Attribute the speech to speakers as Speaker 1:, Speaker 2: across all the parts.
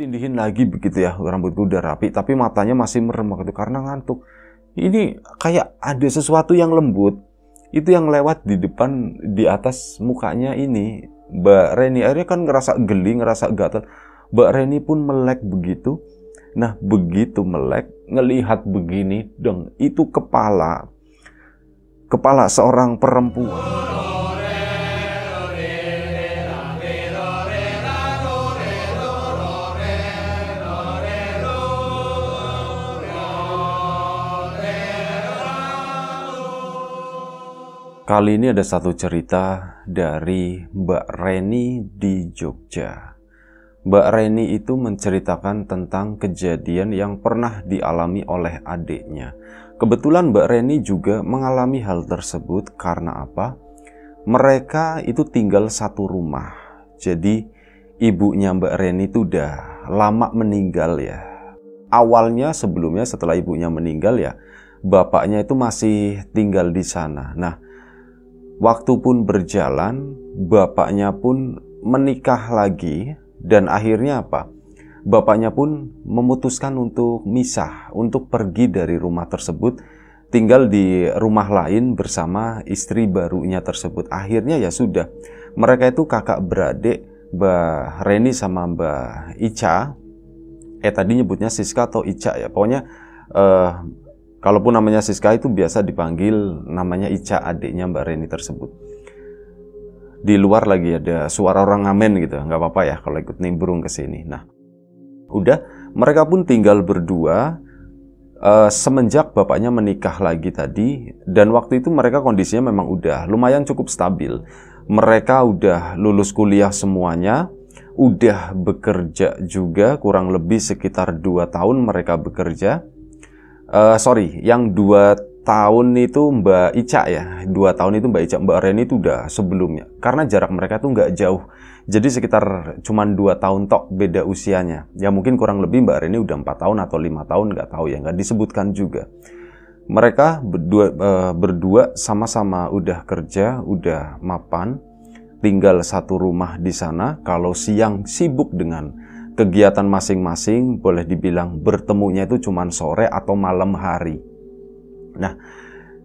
Speaker 1: ditindihin lagi begitu ya rambutku udah rapi tapi matanya masih merem gitu karena ngantuk ini kayak ada sesuatu yang lembut itu yang lewat di depan di atas mukanya ini Mbak Reni akhirnya kan ngerasa geli ngerasa gatal Mbak Reni pun melek begitu nah begitu melek ngelihat begini dong itu kepala kepala seorang perempuan Kali ini ada satu cerita dari Mbak Reni di Jogja. Mbak Reni itu menceritakan tentang kejadian yang pernah dialami oleh adiknya. Kebetulan Mbak Reni juga mengalami hal tersebut karena apa? Mereka itu tinggal satu rumah. Jadi ibunya Mbak Reni itu udah lama meninggal ya. Awalnya sebelumnya setelah ibunya meninggal ya, bapaknya itu masih tinggal di sana. Nah, Waktu pun berjalan, bapaknya pun menikah lagi dan akhirnya apa? Bapaknya pun memutuskan untuk misah, untuk pergi dari rumah tersebut, tinggal di rumah lain bersama istri barunya tersebut. Akhirnya ya sudah, mereka itu kakak beradik Mbak Reni sama Mbak Ica. Eh tadi nyebutnya Siska atau Ica ya. Pokoknya eh, Kalaupun namanya Siska itu biasa dipanggil namanya Ica adiknya Mbak Reni tersebut. Di luar lagi ada suara orang ngamen gitu, nggak apa-apa ya kalau ikut nimbrung ke sini. Nah, udah mereka pun tinggal berdua Uh, semenjak bapaknya menikah lagi tadi dan waktu itu mereka kondisinya memang udah lumayan cukup stabil. Mereka udah lulus kuliah semuanya, udah bekerja juga kurang lebih sekitar 2 tahun mereka bekerja uh, sorry, yang dua tahun itu Mbak Ica ya, dua tahun itu Mbak Ica, Mbak Reni itu udah sebelumnya. Karena jarak mereka tuh nggak jauh, jadi sekitar cuman dua tahun tok beda usianya. Ya mungkin kurang lebih Mbak Reni udah empat tahun atau lima tahun nggak tahu ya, nggak disebutkan juga. Mereka berdua, uh, berdua sama-sama udah kerja, udah mapan, tinggal satu rumah di sana. Kalau siang sibuk dengan kegiatan masing-masing boleh dibilang bertemunya itu cuma sore atau malam hari. Nah,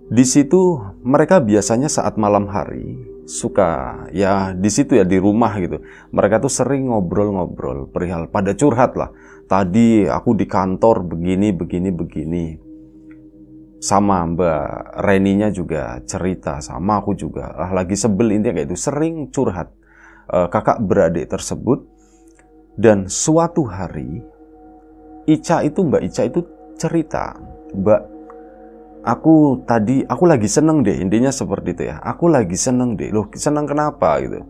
Speaker 1: di situ mereka biasanya saat malam hari suka ya di situ ya di rumah gitu. Mereka tuh sering ngobrol-ngobrol perihal pada curhat lah. Tadi aku di kantor begini begini begini. Sama Mbak Reninya juga cerita sama aku juga. Lah lagi sebel intinya kayak itu sering curhat. Eh, kakak beradik tersebut dan suatu hari, Ica itu, Mbak Ica itu cerita, Mbak, aku tadi, aku lagi seneng deh, intinya seperti itu ya. Aku lagi seneng deh, loh seneng kenapa gitu.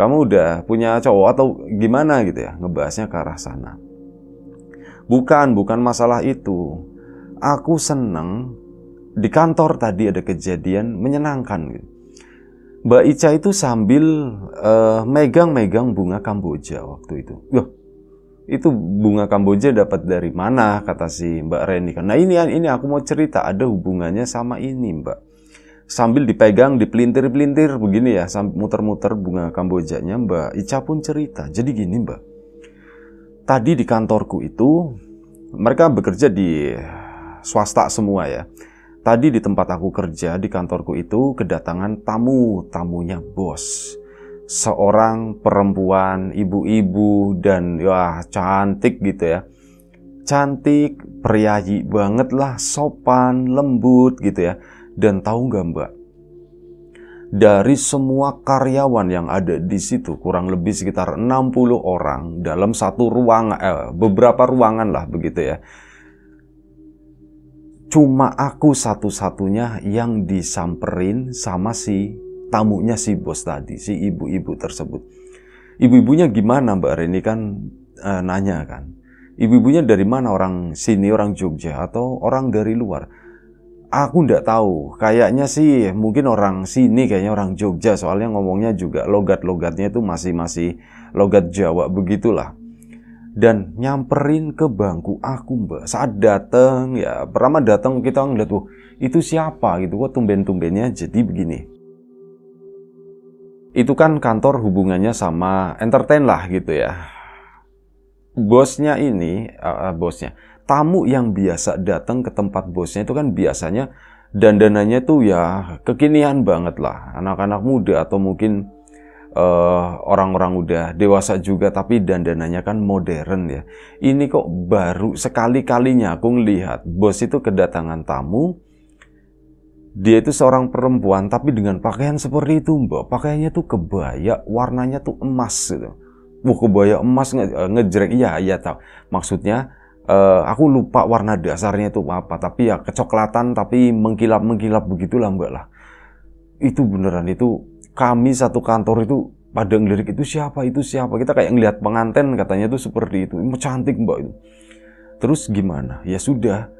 Speaker 1: Kamu udah punya cowok atau gimana gitu ya, ngebahasnya ke arah sana. Bukan, bukan masalah itu. Aku seneng di kantor tadi ada kejadian menyenangkan gitu Mbak Ica itu sambil eh, megang-megang uh, megang bunga kamboja waktu itu. Yo, itu bunga kamboja dapat dari mana kata si Mbak Reni kan. Nah ini ini aku mau cerita ada hubungannya sama ini Mbak. Sambil dipegang dipelintir-pelintir begini ya, muter-muter bunga kambojanya Mbak Ica pun cerita. Jadi gini Mbak. Tadi di kantorku itu mereka bekerja di swasta semua ya. Tadi di tempat aku kerja di kantorku itu kedatangan tamu, tamunya bos. Seorang perempuan, ibu-ibu dan wah cantik gitu ya. Cantik, priayi banget lah, sopan, lembut gitu ya. Dan tahu nggak mbak? Dari semua karyawan yang ada di situ kurang lebih sekitar 60 orang dalam satu ruangan, eh, beberapa ruangan lah begitu ya cuma aku satu-satunya yang disamperin sama si tamunya si bos tadi, si ibu-ibu tersebut. Ibu-ibunya gimana Mbak Reni kan e, nanya kan. Ibu-ibunya dari mana orang sini, orang Jogja atau orang dari luar? Aku ndak tahu, kayaknya sih mungkin orang sini kayaknya orang Jogja soalnya ngomongnya juga logat-logatnya itu masih-masih logat Jawa begitulah dan nyamperin ke bangku aku mbak saat datang ya pertama datang kita ngeliat tuh itu siapa gitu wah tumben-tumbennya jadi begini itu kan kantor hubungannya sama entertain lah gitu ya bosnya ini uh, bosnya tamu yang biasa datang ke tempat bosnya itu kan biasanya dandanannya tuh ya kekinian banget lah anak-anak muda atau mungkin Eh, orang-orang uh, udah dewasa juga tapi dandanannya kan modern ya. Ini kok baru sekali-kalinya aku ngelihat bos itu kedatangan tamu dia itu seorang perempuan tapi dengan pakaian seperti itu mbak pakaiannya tuh kebaya warnanya tuh emas gitu Wah kebaya emas nge eh, ngejreng iya iya tau maksudnya uh, aku lupa warna dasarnya itu apa tapi ya kecoklatan tapi mengkilap mengkilap begitulah mbak lah itu beneran itu kami satu kantor itu pada ngelirik itu siapa itu siapa kita kayak ngelihat pengantin katanya tuh seperti itu mau cantik mbak itu terus gimana ya sudah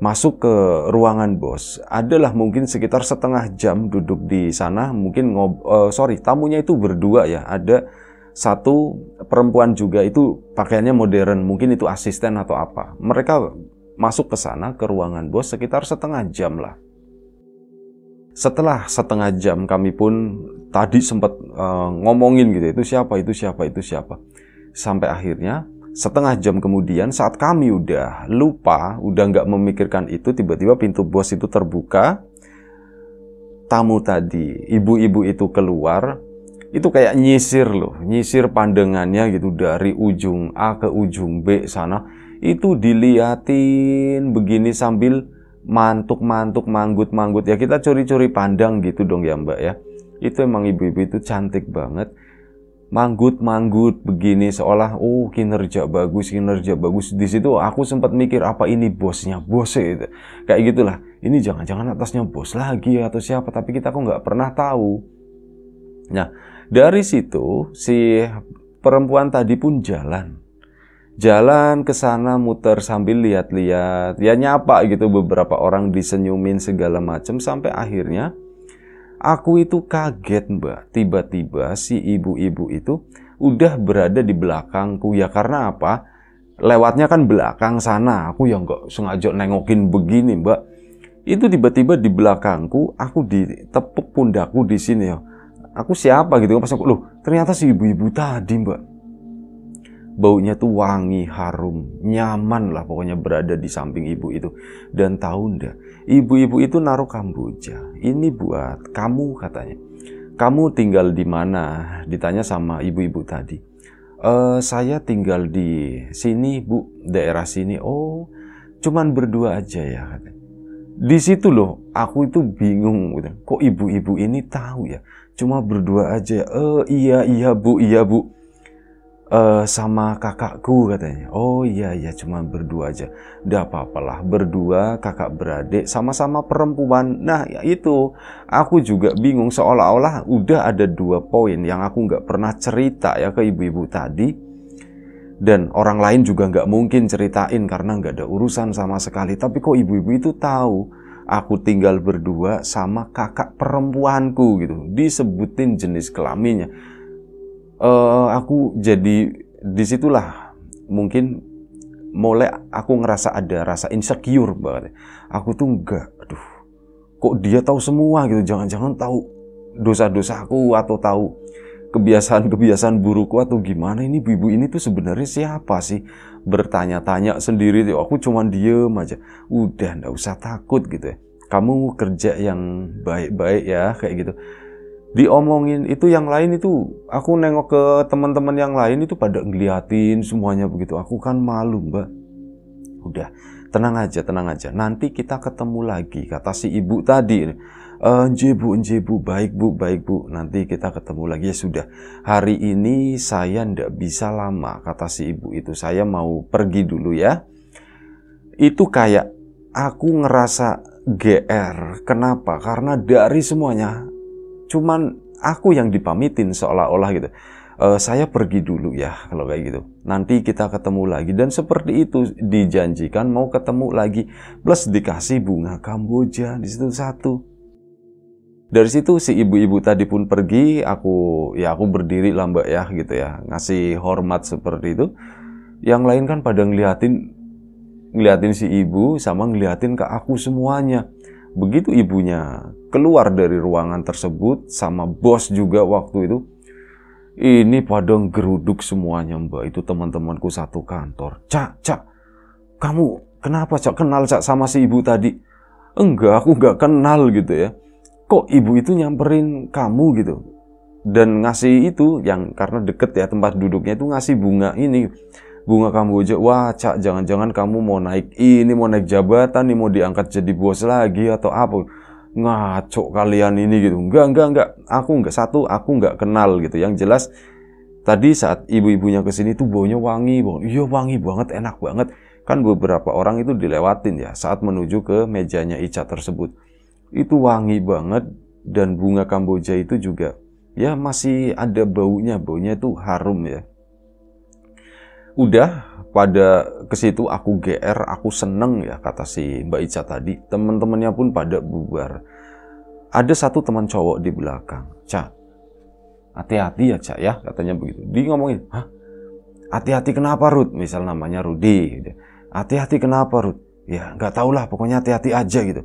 Speaker 1: masuk ke ruangan bos adalah mungkin sekitar setengah jam duduk di sana mungkin ngob uh, sorry tamunya itu berdua ya ada satu perempuan juga itu pakaiannya modern mungkin itu asisten atau apa mereka masuk ke sana ke ruangan bos sekitar setengah jam lah setelah setengah jam kami pun tadi sempat uh, ngomongin gitu, itu siapa, itu siapa, itu siapa. Sampai akhirnya setengah jam kemudian saat kami udah lupa, udah nggak memikirkan itu, tiba-tiba pintu bos itu terbuka, tamu tadi, ibu-ibu itu keluar, itu kayak nyisir loh, nyisir pandangannya gitu dari ujung A ke ujung B sana, itu diliatin begini sambil mantuk-mantuk, manggut-manggut. Ya kita curi-curi pandang gitu dong ya mbak ya. Itu emang ibu-ibu itu cantik banget. Manggut-manggut begini seolah oh kinerja bagus, kinerja bagus. Di situ aku sempat mikir apa ini bosnya, bos itu. Kayak gitulah. Ini jangan-jangan atasnya bos lagi atau siapa. Tapi kita kok nggak pernah tahu. Nah dari situ si perempuan tadi pun jalan jalan ke sana muter sambil lihat-lihat ya nyapa gitu beberapa orang disenyumin segala macam sampai akhirnya aku itu kaget mbak tiba-tiba si ibu-ibu itu udah berada di belakangku ya karena apa lewatnya kan belakang sana aku yang nggak sengaja nengokin begini mbak itu tiba-tiba di belakangku aku ditepuk pundaku di sini ya aku siapa gitu pas aku loh ternyata si ibu-ibu tadi mbak baunya tuh wangi, harum, nyaman lah pokoknya berada di samping ibu itu. Dan tahu ndak, ibu-ibu itu naruh kamboja. Ini buat kamu katanya. Kamu tinggal di mana? Ditanya sama ibu-ibu tadi. E, saya tinggal di sini, Bu, daerah sini. Oh, cuman berdua aja ya katanya. Di situ loh, aku itu bingung gitu. Kok ibu-ibu ini tahu ya? Cuma berdua aja. Eh, iya iya Bu, iya Bu uh, sama kakakku katanya. Oh iya iya cuma berdua aja. Udah apa-apalah berdua kakak beradik sama-sama perempuan. Nah ya itu aku juga bingung seolah-olah udah ada dua poin yang aku nggak pernah cerita ya ke ibu-ibu tadi. Dan orang lain juga nggak mungkin ceritain karena nggak ada urusan sama sekali. Tapi kok ibu-ibu itu tahu aku tinggal berdua sama kakak perempuanku gitu. Disebutin jenis kelaminnya uh, aku jadi disitulah mungkin mulai aku ngerasa ada rasa insecure banget. Aku tuh enggak, aduh, kok dia tahu semua gitu? Jangan-jangan tahu dosa dosa aku atau tahu kebiasaan-kebiasaan burukku atau gimana ini ibu ini tuh sebenarnya siapa sih bertanya-tanya sendiri tuh aku cuman diem aja udah ndak usah takut gitu ya kamu kerja yang baik-baik ya kayak gitu diomongin itu yang lain itu aku nengok ke teman-teman yang lain itu pada ngeliatin semuanya begitu aku kan malu mbak udah tenang aja tenang aja nanti kita ketemu lagi kata si ibu tadi Enje eh, bu, enje bu, baik bu, baik bu. Nanti kita ketemu lagi ya sudah. Hari ini saya ndak bisa lama, kata si ibu itu. Saya mau pergi dulu ya. Itu kayak aku ngerasa GR. Kenapa? Karena dari semuanya cuman aku yang dipamitin seolah-olah gitu E, saya pergi dulu ya kalau kayak gitu. Nanti kita ketemu lagi dan seperti itu dijanjikan mau ketemu lagi plus dikasih bunga kamboja di situ satu. Dari situ si ibu-ibu tadi pun pergi, aku ya aku berdiri lah ya gitu ya, ngasih hormat seperti itu. Yang lain kan pada ngeliatin ngeliatin si ibu sama ngeliatin ke aku semuanya. Begitu ibunya keluar dari ruangan tersebut sama bos juga waktu itu, ini padang geruduk semuanya mbak itu teman-temanku satu kantor cak cak kamu kenapa cak kenal cak sama si ibu tadi enggak aku enggak kenal gitu ya kok ibu itu nyamperin kamu gitu dan ngasih itu yang karena deket ya tempat duduknya itu ngasih bunga ini bunga kamboja wah cak jangan-jangan kamu mau naik ini mau naik jabatan ini mau diangkat jadi bos lagi atau apa ngaco kalian ini gitu enggak enggak enggak aku enggak satu aku enggak kenal gitu yang jelas tadi saat ibu-ibunya kesini tuh baunya wangi bang iya wangi banget enak banget kan beberapa orang itu dilewatin ya saat menuju ke mejanya Ica tersebut itu wangi banget dan bunga kamboja itu juga ya masih ada baunya baunya itu harum ya udah pada ke situ aku GR, aku seneng ya kata si Mbak Ica tadi. Teman-temannya pun pada bubar. Ada satu teman cowok di belakang. Cak, hati-hati ya Cak ya, katanya begitu. Dia ngomongin, hah? Hati-hati kenapa Ruth? Misal namanya Rudi. Gitu. Hati-hati kenapa Ruth? Ya nggak tahulah, pokoknya hati-hati aja gitu.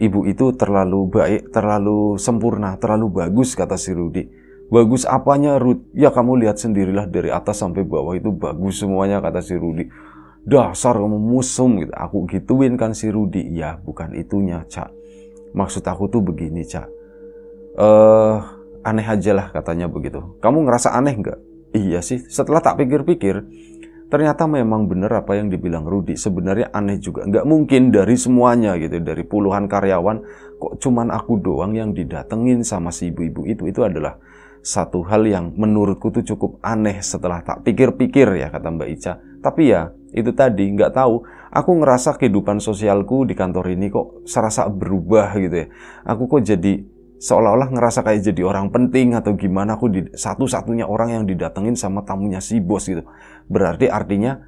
Speaker 1: Ibu itu terlalu baik, terlalu sempurna, terlalu bagus kata si Rudi Bagus apanya Ruth? Ya kamu lihat sendirilah dari atas sampai bawah itu bagus semuanya kata si Rudi. Dasar kamu musum gitu. Aku gituin kan si Rudi. Ya bukan itunya Cak. Maksud aku tuh begini Cak. Eh uh, aneh aja lah katanya begitu. Kamu ngerasa aneh nggak? Iya sih. Setelah tak pikir-pikir, ternyata memang benar apa yang dibilang Rudi. Sebenarnya aneh juga. Nggak mungkin dari semuanya gitu, dari puluhan karyawan, kok cuman aku doang yang didatengin sama si ibu-ibu itu. Itu adalah satu hal yang menurutku tuh cukup aneh setelah tak pikir-pikir ya kata Mbak Ica. Tapi ya itu tadi nggak tahu. Aku ngerasa kehidupan sosialku di kantor ini kok serasa berubah gitu ya. Aku kok jadi seolah-olah ngerasa kayak jadi orang penting atau gimana aku satu-satunya orang yang didatengin sama tamunya si bos gitu. Berarti artinya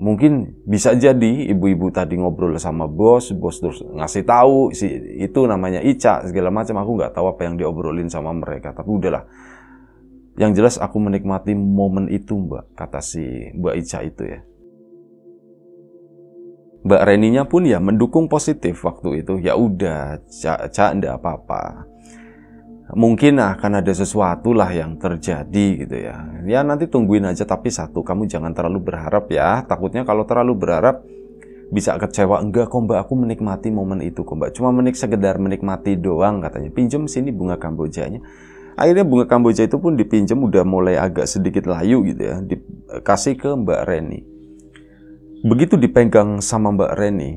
Speaker 1: mungkin bisa jadi ibu-ibu tadi ngobrol sama bos, bos terus ngasih tahu si itu namanya Ica segala macam. Aku nggak tahu apa yang diobrolin sama mereka, tapi udahlah yang jelas aku menikmati momen itu mbak, kata si mbak Ica itu ya. Mbak Reninya pun ya mendukung positif waktu itu. Ya udah, Cak, ca, ndak apa-apa. Mungkin akan ada sesuatu lah yang terjadi gitu ya. Ya nanti tungguin aja tapi satu, kamu jangan terlalu berharap ya. Takutnya kalau terlalu berharap bisa kecewa enggak kok mbak aku menikmati momen itu kok mbak cuma menik sekedar menikmati doang katanya Pinjam sini bunga kambojanya akhirnya bunga kamboja itu pun dipinjam udah mulai agak sedikit layu gitu ya dikasih ke Mbak Reni begitu dipegang sama Mbak Reni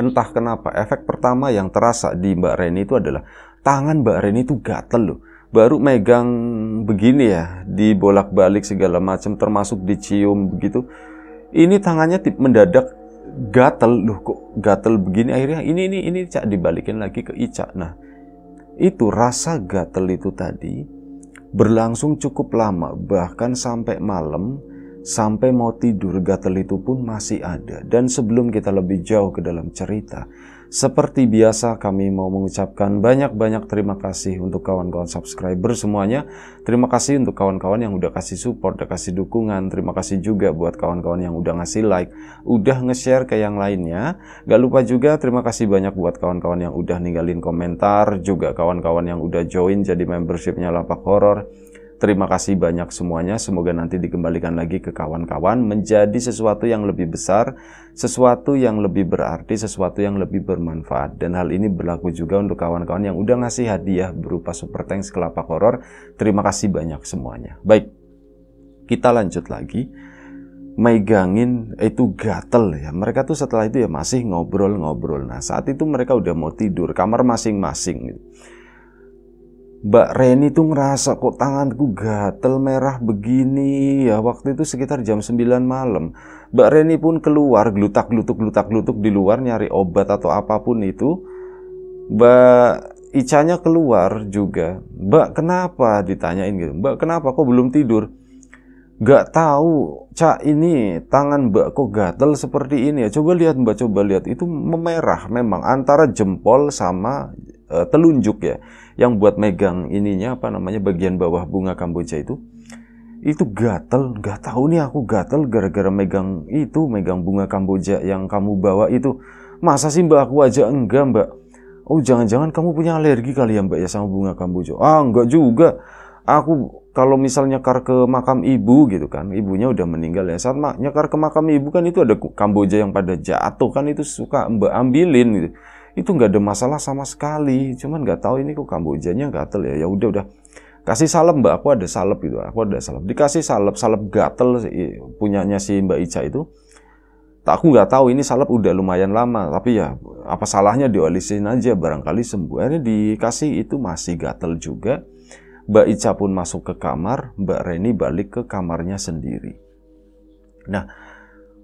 Speaker 1: entah kenapa efek pertama yang terasa di Mbak Reni itu adalah tangan Mbak Reni itu gatel loh baru megang begini ya dibolak-balik segala macam termasuk dicium begitu ini tangannya tip mendadak gatel loh kok gatel begini akhirnya ini ini ini cak dibalikin lagi ke Ica nah itu rasa gatel itu tadi berlangsung cukup lama bahkan sampai malam sampai mau tidur gatel itu pun masih ada dan sebelum kita lebih jauh ke dalam cerita seperti biasa kami mau mengucapkan banyak-banyak terima kasih untuk kawan-kawan subscriber semuanya. Terima kasih untuk kawan-kawan yang udah kasih support, udah kasih dukungan. Terima kasih juga buat kawan-kawan yang udah ngasih like, udah nge-share ke yang lainnya. Gak lupa juga terima kasih banyak buat kawan-kawan yang udah ninggalin komentar, juga kawan-kawan yang udah join jadi membershipnya Lapak Horor Terima kasih banyak semuanya. Semoga nanti dikembalikan lagi ke kawan-kawan menjadi sesuatu yang lebih besar, sesuatu yang lebih berarti, sesuatu yang lebih bermanfaat. Dan hal ini berlaku juga untuk kawan-kawan yang udah ngasih hadiah berupa super thanks kelapa horor. Terima kasih banyak semuanya. Baik. Kita lanjut lagi megangin eh, itu gatel ya. Mereka tuh setelah itu ya masih ngobrol-ngobrol. Nah saat itu mereka udah mau tidur kamar masing-masing. Gitu. -masing. Mbak Reni tuh ngerasa kok tanganku gatel merah begini ya waktu itu sekitar jam 9 malam Mbak Reni pun keluar gelutak-gelutuk gelutak-gelutuk di luar nyari obat atau apapun itu Mbak Icanya keluar juga Mbak kenapa ditanyain gitu Mbak kenapa kok belum tidur Gak tahu Cak ini tangan mbak kok gatel seperti ini ya Coba lihat mbak coba lihat Itu memerah memang antara jempol sama uh, telunjuk ya yang buat megang ininya apa namanya bagian bawah bunga kamboja itu itu gatel nggak tahu nih aku gatel gara-gara megang itu megang bunga kamboja yang kamu bawa itu masa sih mbak aku aja enggak mbak oh jangan-jangan kamu punya alergi kali ya mbak ya sama bunga kamboja ah enggak juga aku kalau misalnya nyekar ke makam ibu gitu kan ibunya udah meninggal ya saat nyekar ke makam ibu kan itu ada kamboja yang pada jatuh kan itu suka mbak ambilin gitu itu nggak ada masalah sama sekali cuman nggak tahu ini kok kambojanya gatel ya ya udah udah kasih salep mbak aku ada salep gitu aku ada salep dikasih salep salep gatel punyanya si mbak Ica itu tak aku nggak tahu ini salep udah lumayan lama tapi ya apa salahnya diolesin aja barangkali sembuh akhirnya dikasih itu masih gatel juga Mbak Ica pun masuk ke kamar, Mbak Reni balik ke kamarnya sendiri. Nah,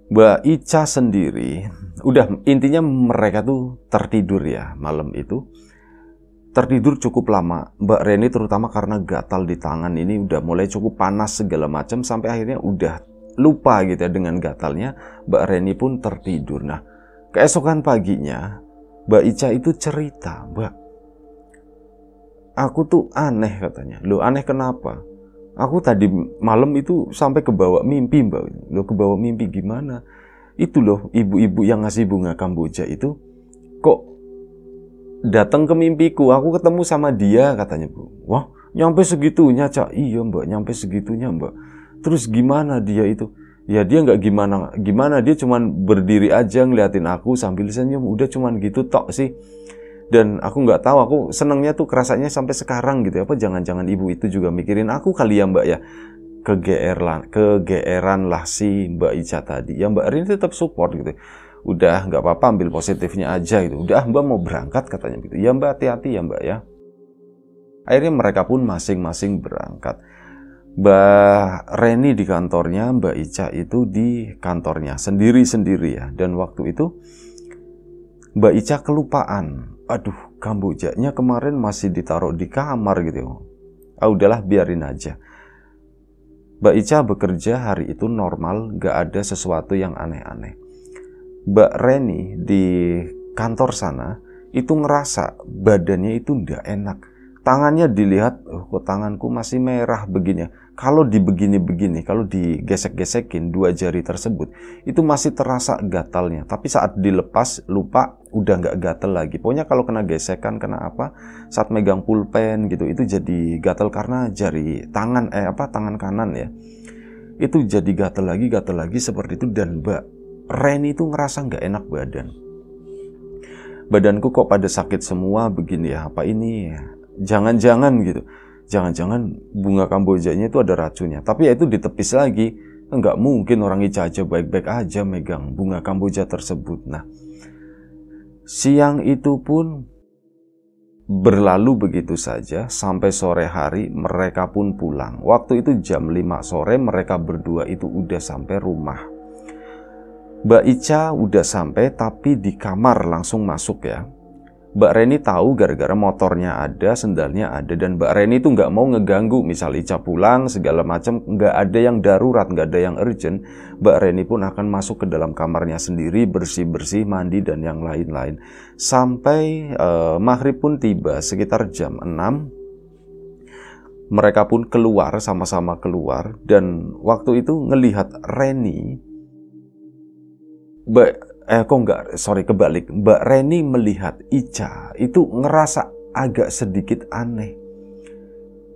Speaker 1: Mbak Ica sendiri, udah intinya mereka tuh tertidur ya malam itu. Tertidur cukup lama. Mbak Reni terutama karena gatal di tangan ini udah mulai cukup panas segala macam sampai akhirnya udah lupa gitu ya dengan gatalnya. Mbak Reni pun tertidur. Nah, keesokan paginya Mbak Ica itu cerita, "Mbak, aku tuh aneh," katanya. "Lu aneh kenapa?" Aku tadi malam itu sampai ke bawah mimpi, Mbak. Lo ke bawah mimpi gimana? Itu loh, ibu-ibu yang ngasih bunga Kamboja itu kok datang ke mimpiku. Aku ketemu sama dia katanya, Bu. Wah, nyampe segitunya, Cak. Iya, Mbak, nyampe segitunya, Mbak. Terus gimana dia itu? Ya dia nggak gimana gimana dia cuman berdiri aja ngeliatin aku sambil senyum udah cuman gitu tok sih dan aku nggak tahu aku senangnya tuh kerasanya sampai sekarang gitu ya apa jangan-jangan ibu itu juga mikirin aku kali ya mbak ya kegeeran lah kegeeran lah si mbak Ica tadi ya mbak Rini tetap support gitu udah nggak apa-apa ambil positifnya aja gitu udah mbak mau berangkat katanya gitu ya mbak hati-hati ya mbak ya akhirnya mereka pun masing-masing berangkat Mbak Reni di kantornya, Mbak Ica itu di kantornya sendiri-sendiri ya. Dan waktu itu Mbak Ica kelupaan aduh nya kemarin masih ditaruh di kamar gitu ah udahlah biarin aja Mbak Ica bekerja hari itu normal gak ada sesuatu yang aneh-aneh Mbak Reni di kantor sana itu ngerasa badannya itu ndak enak tangannya dilihat oh, kok tanganku masih merah begini ya? kalau dibegini-begini, kalau digesek-gesekin dua jari tersebut, itu masih terasa gatalnya. Tapi saat dilepas, lupa, udah nggak gatal lagi. Pokoknya kalau kena gesekan, kena apa, saat megang pulpen gitu, itu jadi gatal karena jari tangan, eh apa, tangan kanan ya. Itu jadi gatal lagi, gatal lagi seperti itu. Dan Mbak Reni itu ngerasa nggak enak badan. Badanku kok pada sakit semua begini ya, apa ini ya? Jangan-jangan gitu jangan-jangan bunga kambojanya itu ada racunnya. Tapi ya itu ditepis lagi. Enggak mungkin orang Icaja baik-baik aja megang bunga kamboja tersebut. Nah, siang itu pun berlalu begitu saja sampai sore hari mereka pun pulang. Waktu itu jam 5 sore mereka berdua itu udah sampai rumah. Mbak Ica udah sampai tapi di kamar langsung masuk ya Mbak Reni tahu gara-gara motornya ada, sendalnya ada, dan Mbak Reni itu nggak mau ngeganggu. Misal Ica pulang, segala macam, nggak ada yang darurat, nggak ada yang urgent. Mbak Reni pun akan masuk ke dalam kamarnya sendiri, bersih-bersih, mandi, dan yang lain-lain. Sampai uh, maghrib pun tiba, sekitar jam 6. Mereka pun keluar, sama-sama keluar. Dan waktu itu ngelihat Reni, Mbak eh kok enggak sorry kebalik Mbak Reni melihat Ica itu ngerasa agak sedikit aneh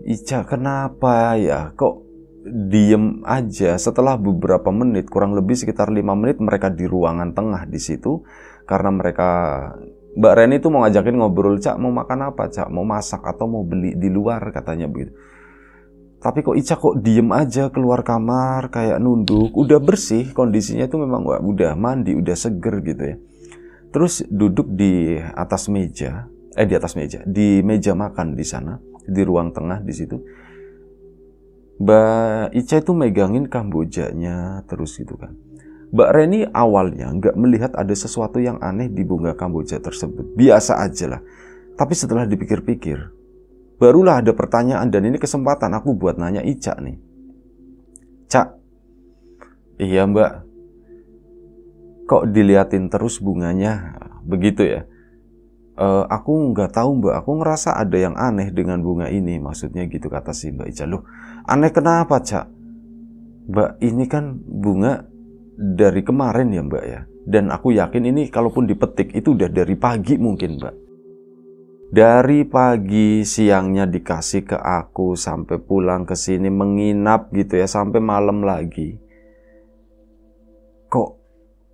Speaker 1: Ica kenapa ya kok diem aja setelah beberapa menit kurang lebih sekitar lima menit mereka di ruangan tengah di situ karena mereka Mbak Reni itu mau ngajakin ngobrol cak mau makan apa cak mau masak atau mau beli di luar katanya begitu tapi kok Ica kok diem aja keluar kamar kayak nunduk udah bersih kondisinya itu memang wah, udah mandi udah seger gitu ya terus duduk di atas meja eh di atas meja di meja makan di sana di ruang tengah di situ Mbak Ica itu megangin kambojanya terus gitu kan Mbak Reni awalnya nggak melihat ada sesuatu yang aneh di bunga kamboja tersebut biasa aja lah tapi setelah dipikir-pikir barulah ada pertanyaan dan ini kesempatan aku buat nanya Ica nih. Cak, iya mbak, kok diliatin terus bunganya begitu ya? E, aku nggak tahu mbak, aku ngerasa ada yang aneh dengan bunga ini, maksudnya gitu kata si mbak Ica. Loh, aneh kenapa Cak? Mbak, ini kan bunga dari kemarin ya mbak ya? Dan aku yakin ini kalaupun dipetik itu udah dari pagi mungkin mbak dari pagi siangnya dikasih ke aku sampai pulang ke sini menginap gitu ya sampai malam lagi kok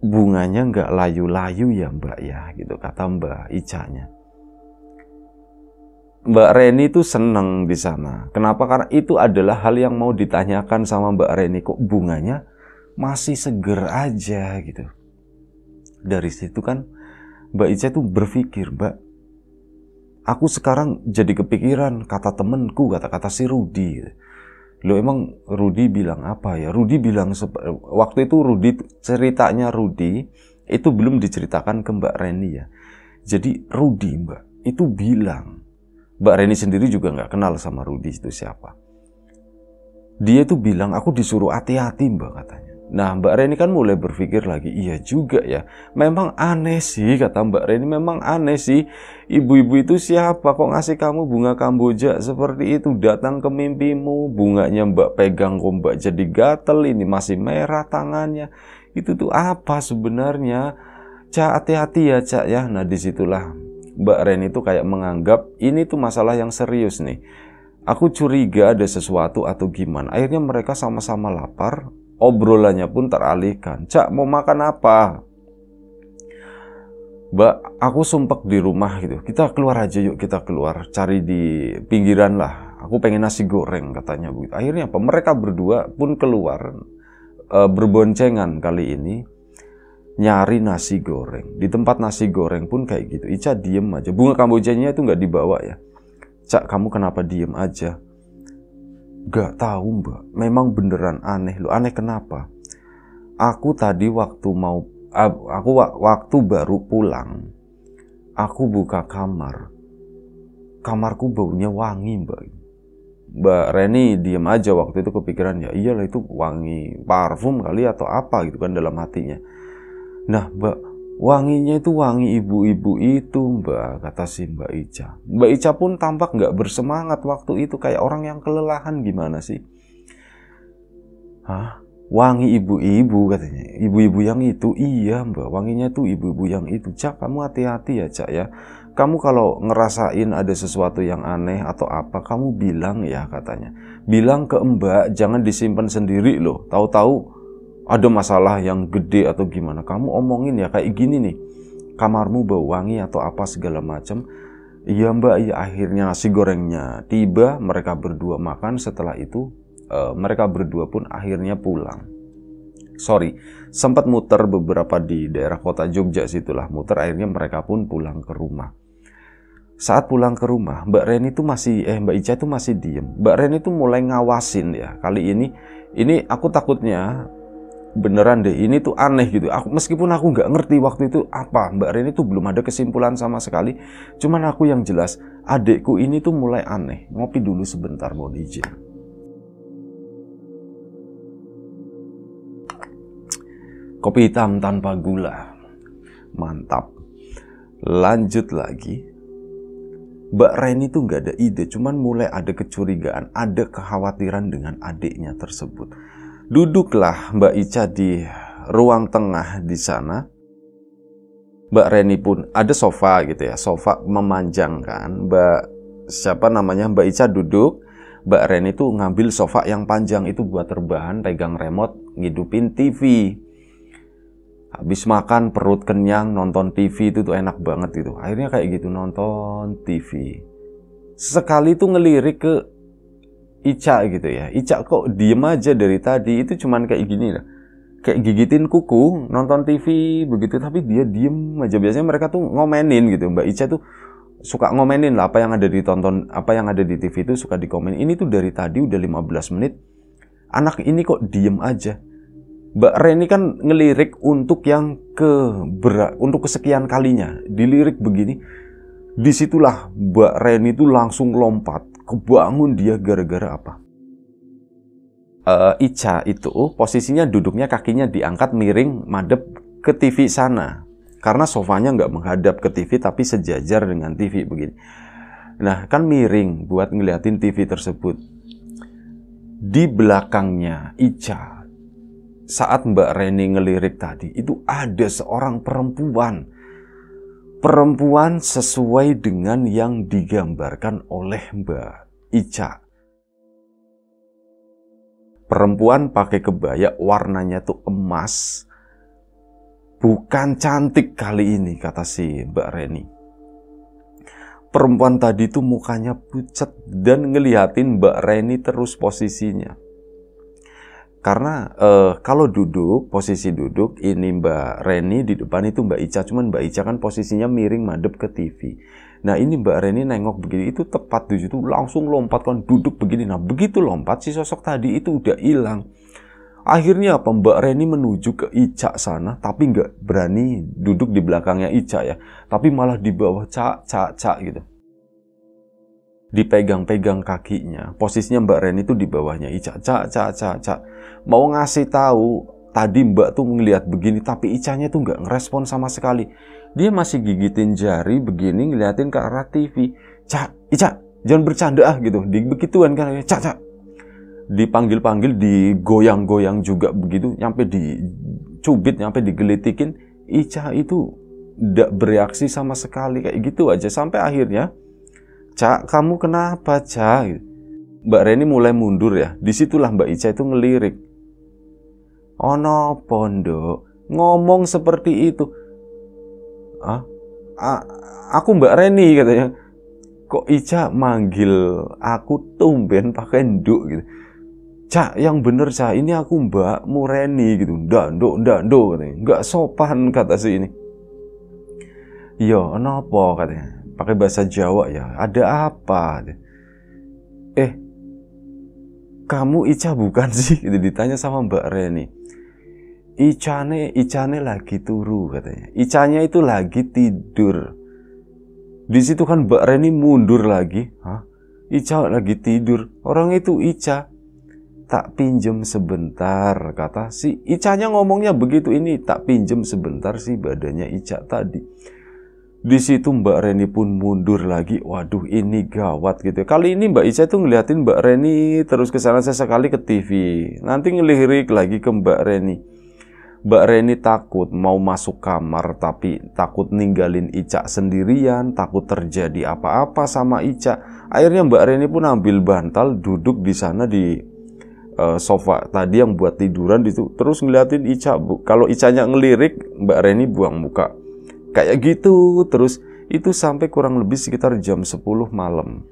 Speaker 1: bunganya nggak layu-layu ya mbak ya gitu kata mbak Icanya Mbak Reni itu seneng di sana. Kenapa? Karena itu adalah hal yang mau ditanyakan sama Mbak Reni. Kok bunganya masih seger aja gitu. Dari situ kan Mbak Ica tuh berpikir, Mbak, Aku sekarang jadi kepikiran kata temenku, kata-kata si Rudi. Lo emang Rudi bilang apa ya? Rudi bilang waktu itu Rudi ceritanya Rudi itu belum diceritakan ke Mbak Reni ya. Jadi Rudi Mbak itu bilang Mbak Reni sendiri juga nggak kenal sama Rudi itu siapa. Dia itu bilang aku disuruh hati-hati Mbak katanya Nah Mbak Reni kan mulai berpikir lagi Iya juga ya Memang aneh sih kata Mbak Reni Memang aneh sih Ibu-ibu itu siapa kok ngasih kamu bunga kamboja Seperti itu datang ke mimpimu Bunganya Mbak pegang kok Mbak jadi gatel Ini masih merah tangannya Itu tuh apa sebenarnya Cak hati-hati ya Cak ya Nah disitulah Mbak Reni tuh kayak menganggap Ini tuh masalah yang serius nih Aku curiga ada sesuatu atau gimana. Akhirnya mereka sama-sama lapar, obrolannya pun teralihkan. Cak mau makan apa? Mbak, aku sumpek di rumah gitu. Kita keluar aja yuk, kita keluar cari di pinggiran lah. Aku pengen nasi goreng katanya bu. Akhirnya apa? Mereka berdua pun keluar e, berboncengan kali ini nyari nasi goreng. Di tempat nasi goreng pun kayak gitu. Ica diem aja. Bunga kambojanya itu nggak dibawa ya. Cak, kamu kenapa diem aja? Gak tahu mbak, memang beneran aneh loh. Aneh kenapa? Aku tadi waktu mau, eh, aku waktu baru pulang, aku buka kamar. Kamarku baunya wangi mbak. Mbak Reni diam aja waktu itu kepikiran ya iyalah itu wangi parfum kali atau apa gitu kan dalam hatinya. Nah mbak Wanginya itu wangi ibu-ibu itu, Mbak, kata si Mbak Ica. Mbak Ica pun tampak nggak bersemangat waktu itu, kayak orang yang kelelahan gimana sih. Hah? Wangi ibu-ibu katanya. Ibu-ibu yang itu, iya Mbak, wanginya itu ibu-ibu yang itu. Cak, kamu hati-hati ya, Cak ya. Kamu kalau ngerasain ada sesuatu yang aneh atau apa, kamu bilang ya katanya. Bilang ke Mbak, jangan disimpan sendiri loh. Tahu-tahu ada masalah yang gede atau gimana kamu omongin ya kayak gini nih kamarmu bau wangi atau apa segala macam iya mbak iya akhirnya nasi gorengnya tiba mereka berdua makan setelah itu uh, mereka berdua pun akhirnya pulang sorry sempat muter beberapa di daerah kota Jogja situlah muter akhirnya mereka pun pulang ke rumah saat pulang ke rumah Mbak Reni itu masih eh Mbak Ica itu masih diem Mbak Reni itu mulai ngawasin ya kali ini ini aku takutnya beneran deh ini tuh aneh gitu. Aku meskipun aku nggak ngerti waktu itu apa Mbak Rini tuh belum ada kesimpulan sama sekali. Cuman aku yang jelas adekku ini tuh mulai aneh. Ngopi dulu sebentar mau izin. Kopi hitam tanpa gula. Mantap. Lanjut lagi. Mbak Reni tuh nggak ada ide, cuman mulai ada kecurigaan, ada kekhawatiran dengan adiknya tersebut. Duduklah Mbak Ica di ruang tengah di sana. Mbak Reni pun ada sofa gitu ya, sofa memanjangkan. Mbak siapa namanya Mbak Ica duduk, Mbak Reni tuh ngambil sofa yang panjang itu buat terbahan pegang remote, ngidupin TV. Habis makan perut kenyang nonton TV itu tuh enak banget itu. Akhirnya kayak gitu nonton TV. Sekali tuh ngelirik ke Ica gitu ya Ica kok diem aja dari tadi itu cuman kayak gini lah kayak gigitin kuku nonton TV begitu tapi dia diem aja biasanya mereka tuh ngomenin gitu Mbak Ica tuh suka ngomenin lah apa yang ada di tonton, apa yang ada di TV itu suka dikomen ini tuh dari tadi udah 15 menit anak ini kok diem aja Mbak Reni kan ngelirik untuk yang ke berat untuk kesekian kalinya dilirik begini disitulah Mbak Reni itu langsung lompat kebangun dia gara-gara apa? Uh, Ica itu posisinya duduknya kakinya diangkat miring madep ke TV sana karena sofanya nggak menghadap ke TV tapi sejajar dengan TV begini. Nah kan miring buat ngeliatin TV tersebut. Di belakangnya Ica saat Mbak Reni ngelirik tadi itu ada seorang perempuan perempuan sesuai dengan yang digambarkan oleh Mbak Ica. Perempuan pakai kebaya warnanya tuh emas. Bukan cantik kali ini kata si Mbak Reni. Perempuan tadi tuh mukanya pucat dan ngeliatin Mbak Reni terus posisinya karena eh, kalau duduk, posisi duduk, ini Mbak Reni di depan itu Mbak Ica, cuman Mbak Ica kan posisinya miring madep ke TV. Nah ini Mbak Reni nengok begini, itu tepat di situ langsung lompat kan duduk begini. Nah begitu lompat, si sosok tadi itu udah hilang. Akhirnya apa? Mbak Reni menuju ke Ica sana, tapi nggak berani duduk di belakangnya Ica ya. Tapi malah di bawah Cak, Cak, Cak gitu dipegang-pegang kakinya. Posisinya Mbak Reni itu di bawahnya Ica. caca caca caca ca. Mau ngasih tahu tadi Mbak tuh ngelihat begini tapi Icanya tuh nggak ngerespon sama sekali. Dia masih gigitin jari begini ngeliatin ke arah TV. Ca, Ica, jangan bercanda ah gitu. Di begituan kan ca, ca. Dipanggil-panggil, digoyang-goyang juga begitu, nyampe dicubit, nyampe digelitikin. Ica itu tidak bereaksi sama sekali kayak gitu aja sampai akhirnya Cak, kamu kenapa, Cak? Mbak Reni mulai mundur ya. Disitulah Mbak Ica itu ngelirik. Ono pondok, ngomong seperti itu. Ah, aku Mbak Reni katanya. Kok Ica manggil aku tumben pakai nduk gitu. Cak yang bener cak ini aku mbak Mureni gitu dando dando katanya nggak sopan kata si ini yo iya, nopo katanya pakai bahasa Jawa ya ada apa eh kamu Ica bukan sih gitu ditanya sama Mbak Reni Icane Icane lagi turu katanya Icanya itu lagi tidur di situ kan Mbak Reni mundur lagi Hah? Ica lagi tidur orang itu Ica tak pinjem sebentar kata si Icanya ngomongnya begitu ini tak pinjem sebentar sih badannya Ica tadi di situ Mbak Reni pun mundur lagi. Waduh, ini gawat gitu. Kali ini Mbak Ica tuh ngeliatin Mbak Reni terus ke sana sekali ke TV. Nanti ngelirik lagi ke Mbak Reni. Mbak Reni takut mau masuk kamar tapi takut ninggalin Ica sendirian, takut terjadi apa-apa sama Ica. Akhirnya Mbak Reni pun ambil bantal, duduk di sana di eh, sofa tadi yang buat tiduran itu. Terus ngeliatin Ica. Kalau Icanya ngelirik, Mbak Reni buang muka kayak gitu terus itu sampai kurang lebih sekitar jam 10 malam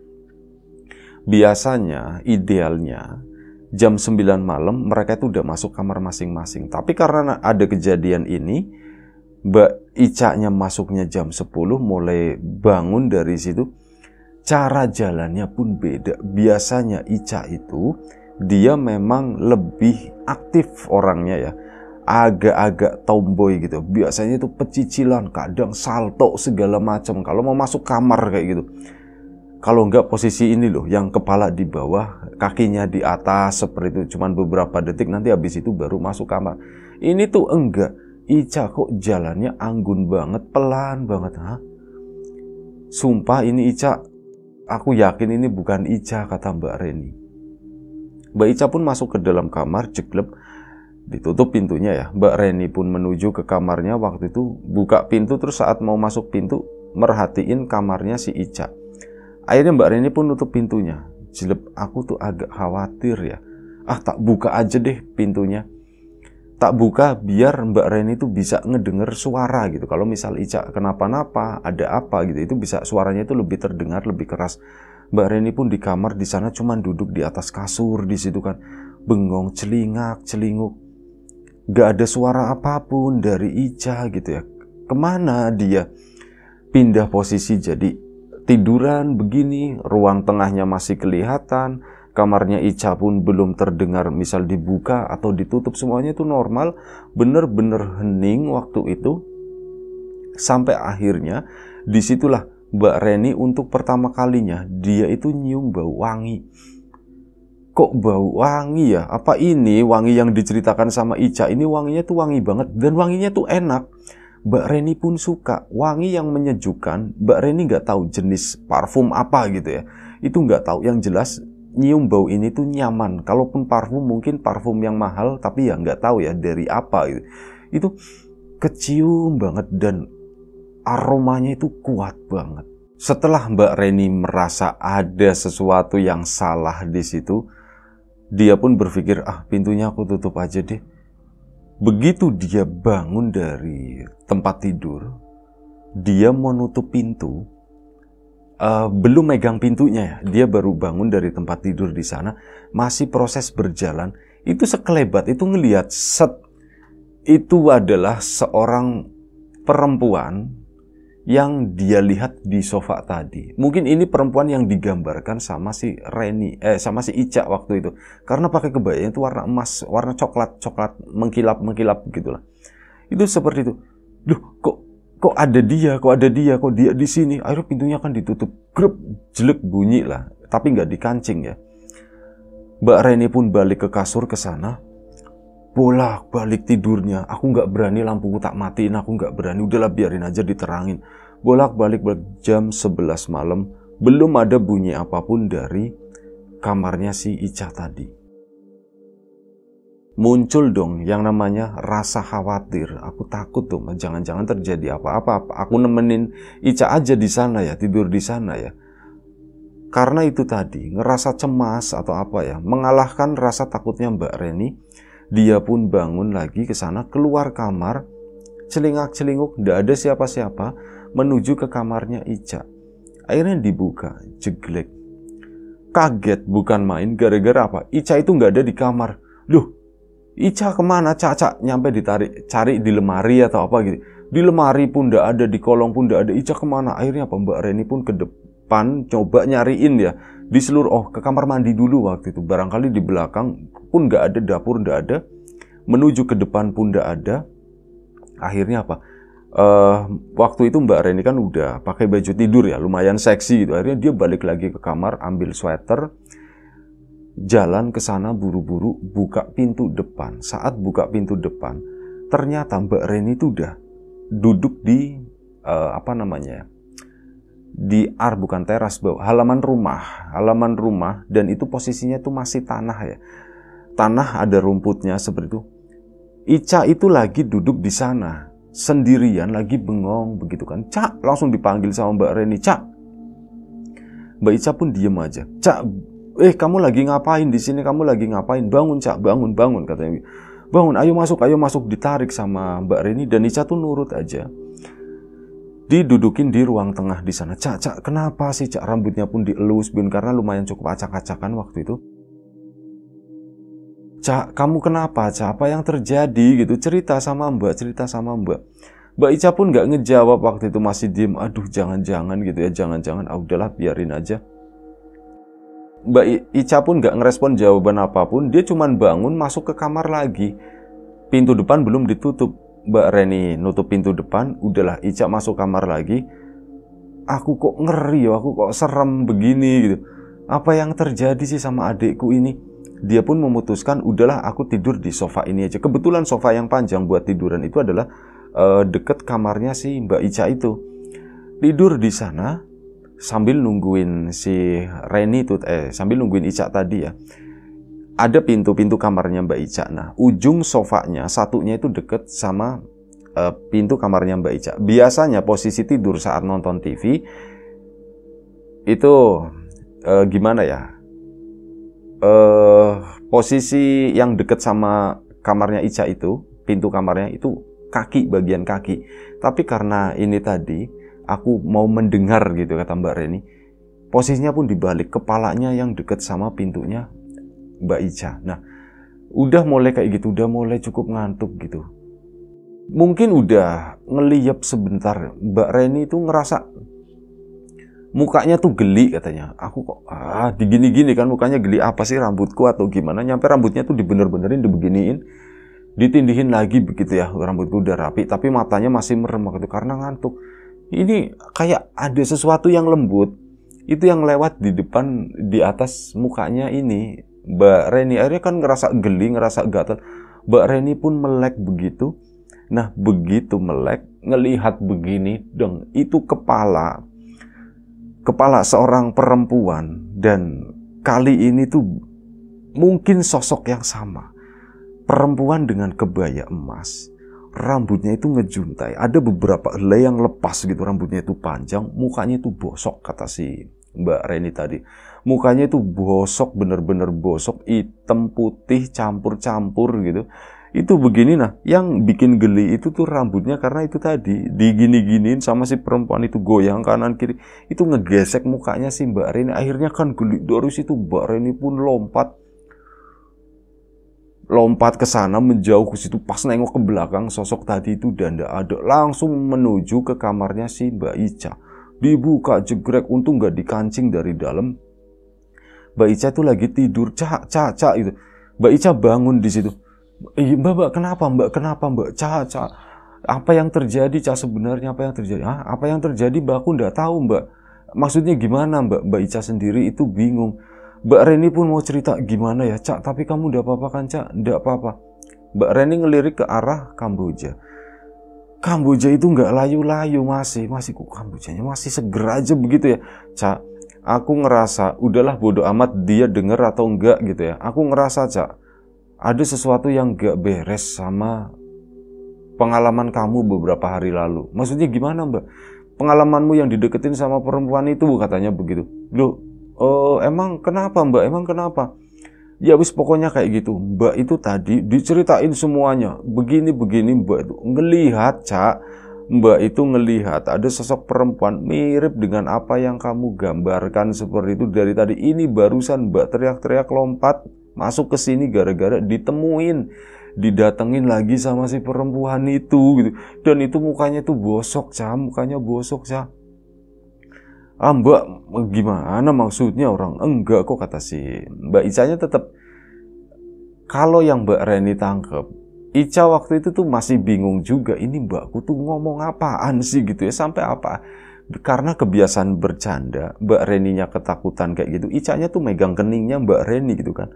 Speaker 1: biasanya idealnya jam 9 malam mereka itu udah masuk kamar masing-masing tapi karena ada kejadian ini Mbak nya masuknya jam 10 mulai bangun dari situ cara jalannya pun beda biasanya Ica itu dia memang lebih aktif orangnya ya agak-agak tomboy gitu. Biasanya itu pecicilan, kadang salto segala macam. Kalau mau masuk kamar kayak gitu. Kalau enggak posisi ini loh, yang kepala di bawah, kakinya di atas seperti itu. Cuman beberapa detik nanti habis itu baru masuk kamar. Ini tuh enggak. Ica kok jalannya anggun banget, pelan banget. Hah? Sumpah ini Ica, aku yakin ini bukan Ica kata Mbak Reni. Mbak Ica pun masuk ke dalam kamar, jeglep, ditutup pintunya ya. Mbak Reni pun menuju ke kamarnya waktu itu buka pintu terus saat mau masuk pintu merhatiin kamarnya si Ica. Akhirnya Mbak Reni pun nutup pintunya. Jelep aku tuh agak khawatir ya. Ah tak buka aja deh pintunya. Tak buka biar Mbak Reni tuh bisa ngedenger suara gitu. Kalau misal Ica kenapa-napa, ada apa gitu, itu bisa suaranya itu lebih terdengar, lebih keras. Mbak Reni pun di kamar di sana cuman duduk di atas kasur di situ kan. Bengong celingak, celinguk gak ada suara apapun dari Ica gitu ya kemana dia pindah posisi jadi tiduran begini ruang tengahnya masih kelihatan kamarnya Ica pun belum terdengar misal dibuka atau ditutup semuanya itu normal bener-bener hening waktu itu sampai akhirnya disitulah Mbak Reni untuk pertama kalinya dia itu nyium bau wangi kok bau wangi ya? Apa ini wangi yang diceritakan sama Ica ini wanginya tuh wangi banget dan wanginya tuh enak. Mbak Reni pun suka wangi yang menyejukkan. Mbak Reni nggak tahu jenis parfum apa gitu ya. Itu nggak tahu. Yang jelas nyium bau ini tuh nyaman. Kalaupun parfum mungkin parfum yang mahal tapi ya nggak tahu ya dari apa gitu. Itu kecium banget dan aromanya itu kuat banget. Setelah Mbak Reni merasa ada sesuatu yang salah di situ, dia pun berpikir, ah pintunya aku tutup aja deh. Begitu dia bangun dari tempat tidur, dia menutup pintu, uh, belum megang pintunya ya. Dia baru bangun dari tempat tidur di sana, masih proses berjalan. Itu sekelebat, itu ngeliat set. Itu adalah seorang perempuan yang dia lihat di sofa tadi. Mungkin ini perempuan yang digambarkan sama si Reni, eh sama si Ica waktu itu. Karena pakai kebaya itu warna emas, warna coklat, coklat mengkilap mengkilap gitulah. Itu seperti itu. Duh, kok kok ada dia, kok ada dia, kok dia di sini. Akhirnya pintunya kan ditutup, grup jelek bunyi lah. Tapi nggak dikancing ya. Mbak Reni pun balik ke kasur ke sana bolak-balik tidurnya. Aku nggak berani lampuku tak matiin, aku nggak berani. Udahlah biarin aja diterangin. Bolak-balik jam 11 malam, belum ada bunyi apapun dari kamarnya si Ica tadi. Muncul dong yang namanya rasa khawatir. Aku takut tuh, jangan-jangan terjadi apa-apa. Aku nemenin Ica aja di sana ya, tidur di sana ya. Karena itu tadi, ngerasa cemas atau apa ya, mengalahkan rasa takutnya Mbak Reni dia pun bangun lagi ke sana, keluar kamar, celingak-celinguk, tidak ada siapa-siapa, menuju ke kamarnya Ica. Akhirnya dibuka, jeglek. Kaget bukan main, gara-gara apa? Ica itu nggak ada di kamar. Duh, Ica kemana? Caca nyampe ditarik, cari di lemari atau apa gitu. Di lemari pun nggak ada, di kolong pun nggak ada. Ica kemana? Akhirnya apa? Mbak Reni pun ke depan, coba nyariin ya di seluruh oh ke kamar mandi dulu waktu itu barangkali di belakang pun nggak ada dapur nggak ada menuju ke depan pun nggak ada akhirnya apa uh, waktu itu Mbak Reni kan udah pakai baju tidur ya lumayan seksi gitu akhirnya dia balik lagi ke kamar ambil sweater jalan ke sana buru-buru buka pintu depan saat buka pintu depan ternyata Mbak Reni itu udah duduk di uh, apa namanya ya, di ar bukan teras bawah halaman rumah halaman rumah dan itu posisinya tuh masih tanah ya tanah ada rumputnya seperti itu Ica itu lagi duduk di sana sendirian lagi bengong begitu kan Cak langsung dipanggil sama Mbak Reni Cak Mbak Ica pun diem aja Cak eh kamu lagi ngapain di sini kamu lagi ngapain bangun Cak bangun bangun katanya bangun ayo masuk ayo masuk ditarik sama Mbak Reni dan Ica tuh nurut aja didudukin di ruang tengah di sana. Cak, cak, kenapa sih cak rambutnya pun dielus bin karena lumayan cukup acak-acakan waktu itu. Cak, kamu kenapa? Cak, apa yang terjadi gitu? Cerita sama Mbak, cerita sama Mbak. Mbak Ica pun nggak ngejawab waktu itu masih diem. Aduh, jangan-jangan gitu ya, jangan-jangan. Ah, udahlah, biarin aja. Mbak Ica pun nggak ngerespon jawaban apapun. Dia cuman bangun masuk ke kamar lagi. Pintu depan belum ditutup Mbak Reni nutup pintu depan, udahlah Ica masuk kamar lagi. Aku kok ngeri ya, aku kok serem begini gitu. Apa yang terjadi sih sama adikku ini? Dia pun memutuskan, udahlah aku tidur di sofa ini aja. Kebetulan sofa yang panjang buat tiduran itu adalah uh, deket kamarnya si Mbak Ica itu. Tidur di sana sambil nungguin si Reni itu, eh sambil nungguin Ica tadi ya ada pintu-pintu kamarnya Mbak Ica. Nah, ujung sofanya satunya itu deket sama uh, pintu kamarnya Mbak Ica. Biasanya posisi tidur saat nonton TV itu uh, gimana ya? Uh, posisi yang deket sama kamarnya Ica itu, pintu kamarnya itu kaki bagian kaki. Tapi karena ini tadi aku mau mendengar gitu kata Mbak Reni, posisinya pun dibalik kepalanya yang deket sama pintunya Mbak Ica. Nah, udah mulai kayak gitu, udah mulai cukup ngantuk gitu. Mungkin udah ngeliap sebentar, Mbak Reni itu ngerasa mukanya tuh geli katanya. Aku kok ah digini-gini kan mukanya geli apa sih rambutku atau gimana? Nyampe rambutnya tuh dibener-benerin, dibeginiin, ditindihin lagi begitu ya. Rambutku udah rapi tapi matanya masih merem gitu karena ngantuk. Ini kayak ada sesuatu yang lembut itu yang lewat di depan di atas mukanya ini Mbak Reni akhirnya kan ngerasa geli, ngerasa gatal. Mbak Reni pun melek begitu. Nah, begitu melek, ngelihat begini, dong, itu kepala kepala seorang perempuan dan kali ini tuh mungkin sosok yang sama. Perempuan dengan kebaya emas, rambutnya itu ngejuntai. Ada beberapa helai yang lepas gitu, rambutnya itu panjang, mukanya itu bosok kata si Mbak Reni tadi mukanya itu bosok bener-bener bosok hitam putih campur-campur gitu itu begini nah yang bikin geli itu tuh rambutnya karena itu tadi digini-giniin sama si perempuan itu goyang kanan kiri itu ngegesek mukanya si Mbak Reni akhirnya kan geli dari situ Mbak Reni pun lompat lompat ke sana menjauh ke situ pas nengok ke belakang sosok tadi itu dan ada langsung menuju ke kamarnya si Mbak Ica dibuka jegrek untung gak dikancing dari dalam Mbak Ica itu lagi tidur, cak, cak, cak gitu. Mbak Ica bangun di situ. Mbak, mbak, kenapa, mbak, kenapa, mbak, cak, cak. Apa yang terjadi, cak, sebenarnya apa yang terjadi? Hah, apa yang terjadi, mbak, aku nggak tahu, mbak. Maksudnya gimana, mbak? Mbak Ica sendiri itu bingung. Mbak Reni pun mau cerita gimana ya, cak, tapi kamu nggak apa-apa kan, cak? Nggak apa-apa. Mbak Reni ngelirik ke arah Kamboja. Kamboja itu nggak layu-layu masih, masih kok Kambojanya masih seger aja begitu ya, cak aku ngerasa udahlah bodoh amat dia denger atau enggak gitu ya. Aku ngerasa cak ada sesuatu yang gak beres sama pengalaman kamu beberapa hari lalu. Maksudnya gimana mbak? Pengalamanmu yang dideketin sama perempuan itu katanya begitu. Loh, oh, emang kenapa mbak? Emang kenapa? Ya wis pokoknya kayak gitu. Mbak itu tadi diceritain semuanya. Begini begini Mbak itu ngelihat, Cak. Mbak itu ngelihat ada sosok perempuan mirip dengan apa yang kamu gambarkan seperti itu dari tadi. Ini barusan Mbak teriak-teriak lompat masuk ke sini gara-gara ditemuin, didatengin lagi sama si perempuan itu gitu. Dan itu mukanya tuh bosok, Cah, mukanya bosok, Cah. Ah, Mbak, gimana maksudnya orang enggak kok kata si Mbak Icanya tetap kalau yang Mbak Reni tangkep Ica waktu itu tuh masih bingung juga ini mbakku tuh ngomong apaan sih gitu ya sampai apa karena kebiasaan bercanda mbak Reninya ketakutan kayak gitu Icanya tuh megang keningnya mbak Reni gitu kan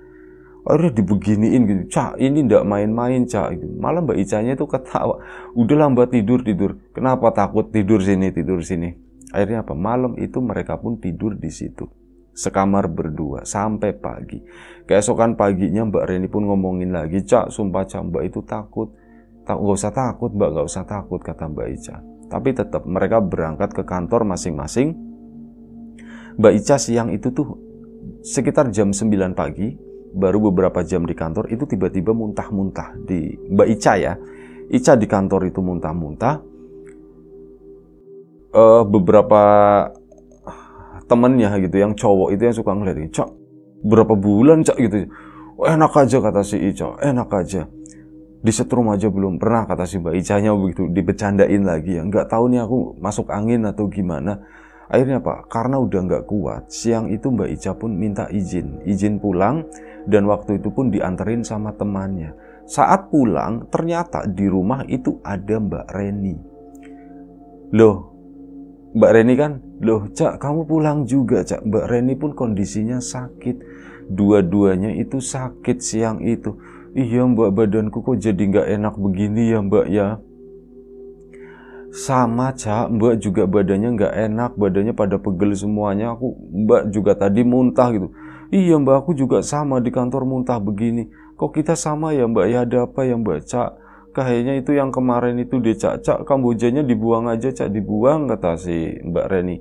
Speaker 1: Aduh dibeginiin gitu cak ini ndak main-main cak gitu malah mbak Icanya tuh ketawa udahlah mbak tidur tidur kenapa takut tidur sini tidur sini akhirnya apa malam itu mereka pun tidur di situ sekamar berdua sampai pagi. Keesokan paginya Mbak Reni pun ngomongin lagi, Cak, sumpah Cak, Mbak itu takut. Tak nggak usah takut, Mbak nggak usah takut kata Mbak Ica. Tapi tetap mereka berangkat ke kantor masing-masing. Mbak Ica siang itu tuh sekitar jam 9 pagi, baru beberapa jam di kantor itu tiba-tiba muntah-muntah di Mbak Ica ya. Ica di kantor itu muntah-muntah. Uh, beberapa temennya gitu yang cowok itu yang suka ngeliatin cak berapa bulan cak gitu oh, enak aja kata si Ica enak aja di disetrum aja belum pernah kata si Mbak Ica nya begitu dibecandain lagi ya nggak tahu nih aku masuk angin atau gimana akhirnya apa karena udah nggak kuat siang itu Mbak Ica pun minta izin izin pulang dan waktu itu pun dianterin sama temannya saat pulang ternyata di rumah itu ada Mbak Reni loh Mbak Reni kan, loh Cak kamu pulang juga Cak. Mbak Reni pun kondisinya sakit. Dua-duanya itu sakit siang itu. Iya mbak badanku kok jadi nggak enak begini ya mbak ya. Sama Cak, mbak juga badannya nggak enak, badannya pada pegel semuanya. Aku mbak juga tadi muntah gitu. Iya mbak aku juga sama di kantor muntah begini. Kok kita sama ya mbak ya ada apa ya mbak Cak? kayaknya itu yang kemarin itu dia cak cak kambojanya dibuang aja cak dibuang kata si Mbak Reni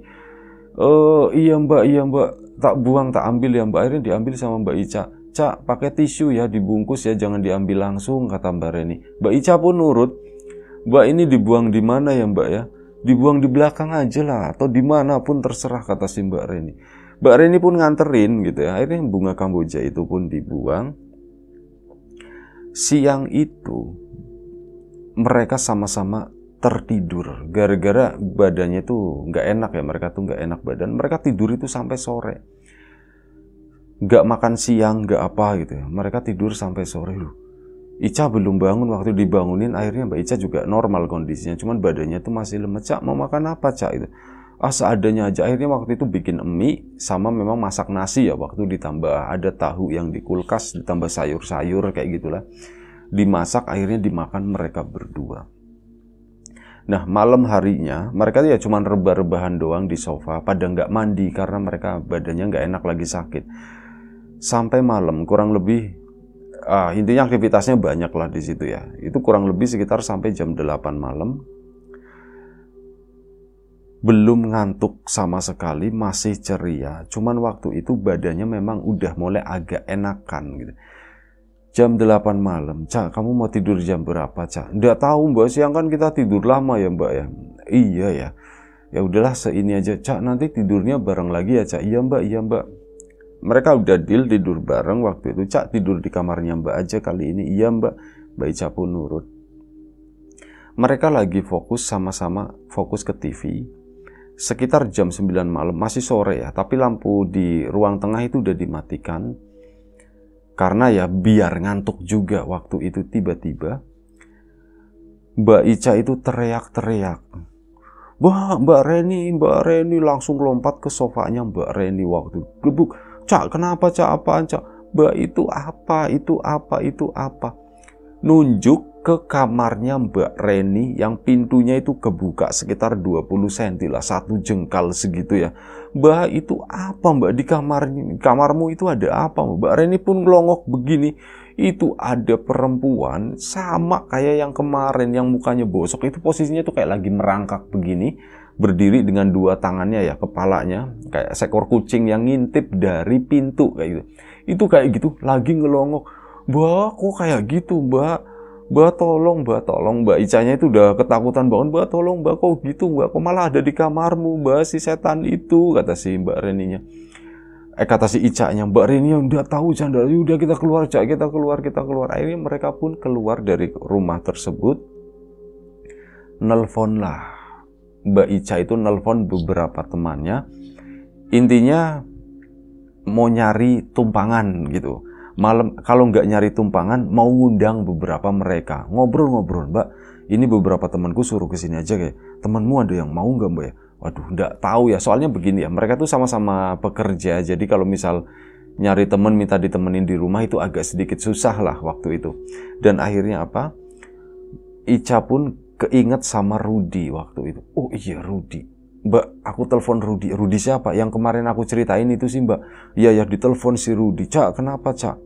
Speaker 1: Oh iya Mbak iya Mbak tak buang tak ambil ya Mbak Reni diambil sama Mbak Ica Cak pakai tisu ya dibungkus ya jangan diambil langsung kata Mbak Reni Mbak Ica pun nurut Mbak ini dibuang di mana ya Mbak ya dibuang di belakang aja lah atau dimanapun terserah kata si Mbak Reni Mbak Reni pun nganterin gitu ya akhirnya bunga kamboja itu pun dibuang siang itu mereka sama-sama tertidur gara-gara badannya tuh nggak enak ya mereka tuh nggak enak badan mereka tidur itu sampai sore nggak makan siang nggak apa gitu ya mereka tidur sampai sore loh Ica belum bangun waktu dibangunin akhirnya Mbak Ica juga normal kondisinya cuman badannya tuh masih lemes Cak mau makan apa Cak itu ah seadanya aja akhirnya waktu itu bikin emi sama memang masak nasi ya waktu ditambah ada tahu yang di kulkas ditambah sayur-sayur kayak gitulah dimasak akhirnya dimakan mereka berdua. Nah malam harinya mereka ya cuman rebah-rebahan doang di sofa pada nggak mandi karena mereka badannya nggak enak lagi sakit. Sampai malam kurang lebih ah, intinya aktivitasnya banyak lah di situ ya. Itu kurang lebih sekitar sampai jam 8 malam belum ngantuk sama sekali, masih ceria. Cuman waktu itu badannya memang udah mulai agak enakan gitu jam 8 malam. Cak, kamu mau tidur jam berapa, Cak? Nggak tahu, Mbak. Siang kan kita tidur lama ya, Mbak ya. Iya ya. Ya udahlah seini aja, Cak. Nanti tidurnya bareng lagi ya, Cak. Iya, Mbak. Iya, Mbak. Mereka udah deal tidur bareng waktu itu. Cak tidur di kamarnya Mbak aja kali ini. Iya, Mbak. Mbak Ica pun nurut. Mereka lagi fokus sama-sama fokus ke TV. Sekitar jam 9 malam, masih sore ya, tapi lampu di ruang tengah itu udah dimatikan karena ya biar ngantuk juga waktu itu tiba-tiba Mbak Ica itu teriak-teriak. Wah, Mbak Reni, Mbak Reni langsung lompat ke sofanya Mbak Reni waktu gebuk. Cak, kenapa Cak? Apaan Cak? Mbak itu apa? Itu apa? Itu apa? Nunjuk ke kamarnya Mbak Reni yang pintunya itu kebuka sekitar 20 cm lah, satu jengkal segitu ya. Mbak itu apa Mbak di kamar kamarmu itu ada apa Mbak Reni pun ngelongok begini. Itu ada perempuan sama kayak yang kemarin yang mukanya bosok itu posisinya tuh kayak lagi merangkak begini berdiri dengan dua tangannya ya kepalanya kayak seekor kucing yang ngintip dari pintu kayak gitu. Itu kayak gitu lagi ngelongok. Mbak kok kayak gitu mbak Mbak tolong, Mbak tolong, Mbak Icanya itu udah ketakutan banget. Mbak tolong, Mbak kok gitu, Mbak kok malah ada di kamarmu, Mbak si setan itu, kata si Mbak Reninya. Eh kata si Icanya, Mbak Reni yang udah tahu janda, udah kita keluar aja, kita keluar, kita keluar. Akhirnya mereka pun keluar dari rumah tersebut. Nelfonlah. Mbak Ica itu nelfon beberapa temannya. Intinya mau nyari tumpangan gitu malam kalau nggak nyari tumpangan mau ngundang beberapa mereka ngobrol-ngobrol mbak ini beberapa temanku suruh kesini aja kayak temanmu ada yang mau nggak mbak ya waduh nggak tahu ya soalnya begini ya mereka tuh sama-sama pekerja jadi kalau misal nyari temen minta ditemenin di rumah itu agak sedikit susah lah waktu itu dan akhirnya apa Ica pun keinget sama Rudi waktu itu oh iya Rudi Mbak, aku telepon Rudi. Rudi siapa? Yang kemarin aku ceritain itu sih, Mbak. Iya, ya ditelepon si Rudi. Cak, kenapa, Cak?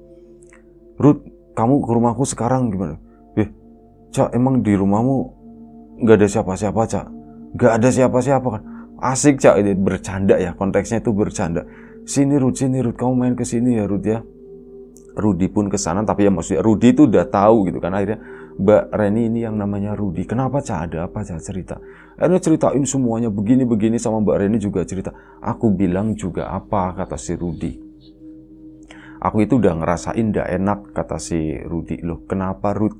Speaker 1: Ruth kamu ke rumahku sekarang gimana? Eh, Cak emang di rumahmu nggak ada siapa-siapa Cak? Nggak ada siapa-siapa kan? Asik Cak ini bercanda ya konteksnya itu bercanda. Sini Ruth, sini Ruth kamu main ke sini ya Ruth ya. Rudi pun ke sana tapi ya maksudnya Rudi itu udah tahu gitu kan akhirnya Mbak Reni ini yang namanya Rudi kenapa cak ada apa cak cerita akhirnya ceritain semuanya begini begini sama Mbak Reni juga cerita aku bilang juga apa kata si Rudi Aku itu udah ngerasain gak enak, kata si Rudi. Loh, kenapa Ruth?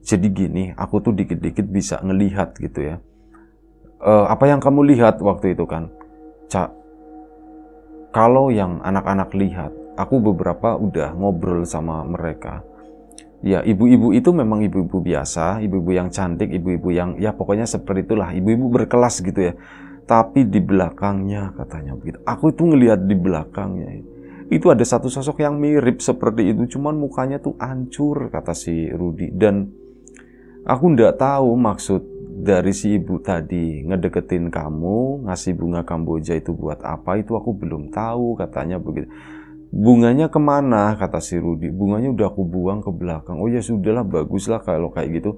Speaker 1: Jadi gini, aku tuh dikit-dikit bisa ngelihat gitu ya. E, apa yang kamu lihat waktu itu kan? Cak, kalau yang anak-anak lihat, aku beberapa udah ngobrol sama mereka. Ya, ibu-ibu itu memang ibu-ibu biasa, ibu-ibu yang cantik, ibu-ibu yang ya pokoknya seperti itulah, ibu-ibu berkelas gitu ya. Tapi di belakangnya katanya begitu. Aku itu ngelihat di belakangnya. itu itu ada satu sosok yang mirip seperti itu cuman mukanya tuh hancur kata si Rudi dan aku ndak tahu maksud dari si ibu tadi ngedeketin kamu ngasih bunga kamboja itu buat apa itu aku belum tahu katanya begitu bunganya kemana kata si Rudi bunganya udah aku buang ke belakang oh ya sudahlah baguslah kalau kayak gitu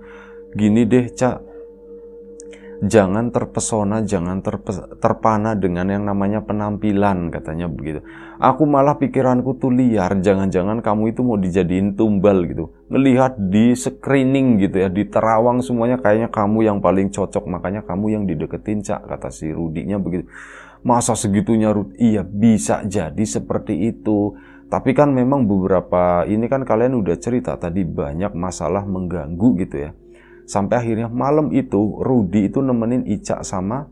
Speaker 1: gini deh cak jangan terpesona, jangan terpes terpana dengan yang namanya penampilan katanya begitu. Aku malah pikiranku tuh liar, jangan-jangan kamu itu mau dijadiin tumbal gitu. Melihat di screening gitu ya, di terawang semuanya kayaknya kamu yang paling cocok, makanya kamu yang dideketin cak kata si Rudinya begitu. Masa segitunya Rudi? Iya bisa jadi seperti itu. Tapi kan memang beberapa ini kan kalian udah cerita tadi banyak masalah mengganggu gitu ya. Sampai akhirnya malam itu Rudi itu nemenin Ica sama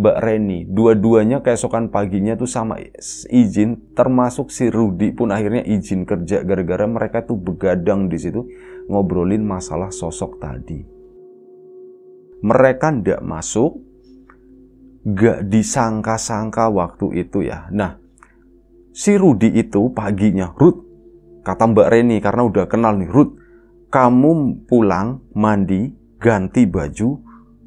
Speaker 1: Mbak Reni. Dua-duanya keesokan paginya tuh sama izin, termasuk si Rudi pun akhirnya izin kerja gara-gara mereka tuh begadang di situ ngobrolin masalah sosok tadi. Mereka ndak masuk, gak disangka-sangka waktu itu ya. Nah, si Rudi itu paginya, Rud, kata Mbak Reni karena udah kenal nih, Rud, kamu pulang, mandi, ganti baju,